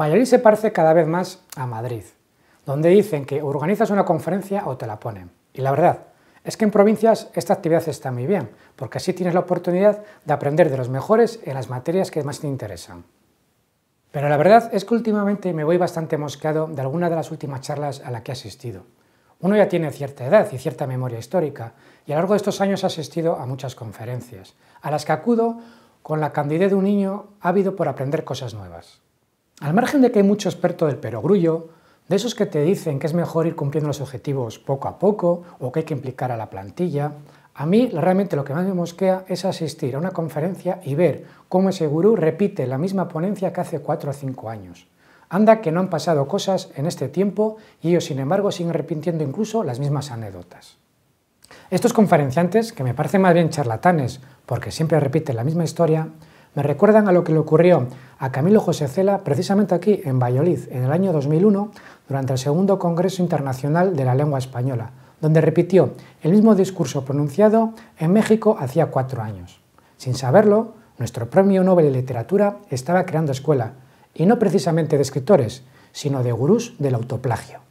Valladolid se parece cada vez más a Madrid, donde dicen que organizas una conferencia o te la ponen. Y la verdad es que en provincias esta actividad está muy bien, porque así tienes la oportunidad de aprender de los mejores en las materias que más te interesan. Pero la verdad es que últimamente me voy bastante mosqueado de alguna de las últimas charlas a la que he asistido. Uno ya tiene cierta edad y cierta memoria histórica, y a lo largo de estos años ha asistido a muchas conferencias, a las que acudo con la candidez de un niño ávido por aprender cosas nuevas. Al margen de que hay mucho experto del perogrullo, de esos que te dicen que es mejor ir cumpliendo los objetivos poco a poco o que hay que implicar a la plantilla, a mí realmente lo que más me mosquea es asistir a una conferencia y ver cómo ese gurú repite la misma ponencia que hace 4 o 5 años. Anda que no han pasado cosas en este tiempo y ellos sin embargo siguen repitiendo incluso las mismas anécdotas. Estos conferenciantes, que me parecen más bien charlatanes porque siempre repiten la misma historia, me recuerdan a lo que le ocurrió a Camilo José Cela precisamente aquí en Valladolid en el año 2001 durante el segundo Congreso Internacional de la Lengua Española, donde repitió el mismo discurso pronunciado en México hacía cuatro años. Sin saberlo, nuestro premio Nobel de Literatura estaba creando escuela, y no precisamente de escritores, sino de gurús del autoplagio.